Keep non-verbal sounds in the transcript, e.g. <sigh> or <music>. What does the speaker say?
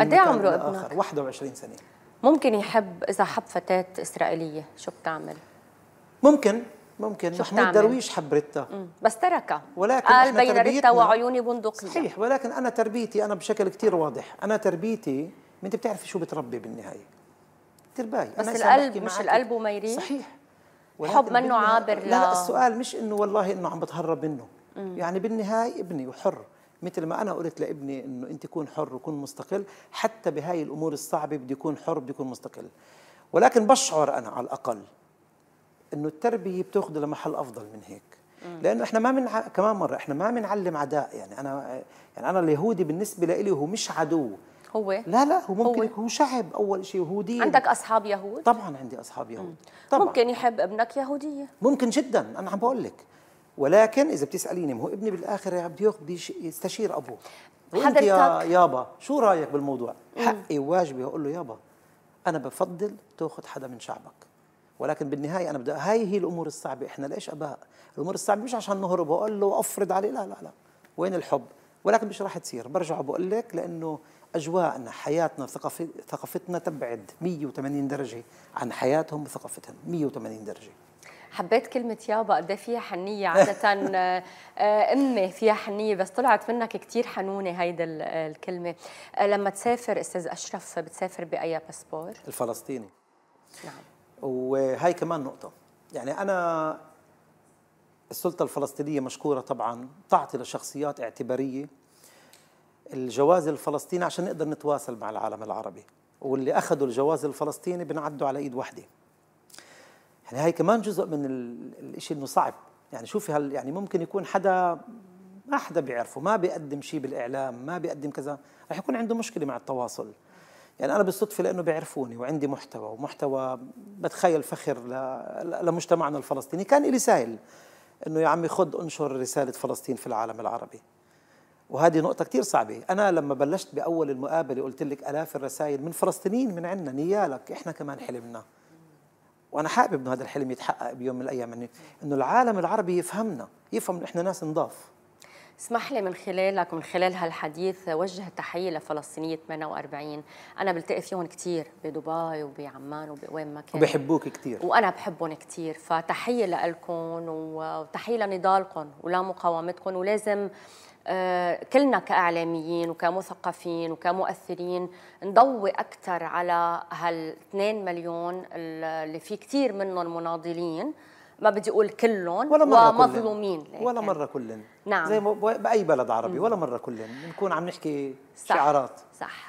قد ايه عمره ابنك؟ آخر 21 سنة ممكن يحب إذا حب فتاة إسرائيلية شو بتعمل؟ ممكن ممكن شو محمود درويش حب ريتا بس تركها ولكن قال بين ريتا وعيوني بندقية صحيح ولكن أنا تربيتي أنا بشكل كثير واضح أنا تربيتي أنت بتعرفي شو بتربي بالنهاية ترباي بس أنا القلب مش القلب وما يريد صحيح حب منه عابر لا, لا, لا السؤال مش انه والله انه عم بتهرب منه يعني بالنهايه ابني وحر مثل ما انا قلت لابني انه انت كون حر وكون مستقل حتى بهاي الامور الصعبه بده يكون حر بده يكون مستقل ولكن بشعر انا على الاقل انه التربيه بتاخذه لمحل افضل من هيك لانه احنا ما من ع... كمان مره احنا ما بنعلم عداء يعني انا يعني انا اليهودي بالنسبه لي هو مش عدو هو لا لا هو ممكن هو, هو شعب اول شيء يهودي عندك اصحاب يهود طبعا عندي اصحاب يهود طبعا ممكن يحب ابنك يهوديه ممكن جدا انا عم بقول لك ولكن اذا بتساليني ما هو ابني بالاخر بده يستشير ابوه وانت يا يابا شو رايك بالموضوع حقي وواجبي اقول له يابا انا بفضل تاخذ حدا من شعبك ولكن بالنهايه انا بدي هاي هي الامور الصعبه احنا ليش اباء الامور الصعبه مش عشان نهرب واقول له وافرض عليه لا لا لا وين الحب ولكن مش راح تصير برجع بقول لك لانه اجواءنا حياتنا ثقافتنا تبعد 180 درجه عن حياتهم وثقافتهم 180 درجه حبيت كلمة يابا قد إيه فيها حنية عادة <laughs> آه، آه، أمي فيها حنية بس طلعت منك كثير حنونة هيدا الكلمة آه، لما تسافر أستاذ أشرف بتسافر بأي باسبور؟ الفلسطيني نعم وهي كمان نقطة يعني أنا السلطة الفلسطينية مشكورة طبعا تعطي لشخصيات اعتبارية الجواز الفلسطيني عشان نقدر نتواصل مع العالم العربي واللي أخذوا الجواز الفلسطيني بنعدوا على إيد واحدة يعني هاي كمان جزء من الشيء انه صعب يعني شوفي هل يعني ممكن يكون حدا ما حدا بيعرفه ما بيقدم شيء بالاعلام ما بيقدم كذا رح يكون عنده مشكله مع التواصل يعني انا بالصدفه لانه بيعرفوني وعندي محتوى ومحتوى بتخيل فخر لمجتمعنا الفلسطيني كان لي سائل انه يا عمي خد انشر رساله فلسطين في العالم العربي وهذه نقطة كثير صعبة أنا لما بلشت بأول المقابلة قلت لك ألاف الرسائل من فلسطينيين من عندنا نيالك إحنا كمان حلمنا وانا حابب انه هذا الحلم يتحقق بيوم من الايام انه انه العالم العربي يفهمنا يفهم احنا ناس نضاف اسمح لي من خلالك ومن خلال هالحديث وجه تحيه لفلسطينيه 48 انا بلتقي فيهم كثير بدبي وبعمان وبوين ما كان وبحبوك كثير وانا بحبهم كثير فتحيه لكم وتحيه لنضالكم ولمقاومتكم ولازم آه، كلنا كاعلاميين وكمثقفين وكمؤثرين نضوي اكثر على هال 2 مليون اللي في كثير منهم مناضلين ما بدي اقول كلهم ولا مرة ومظلومين كلن. ولا مره كلن نعم زي باي بلد عربي ولا مره كلن بنكون عم نحكي صح شعارات صح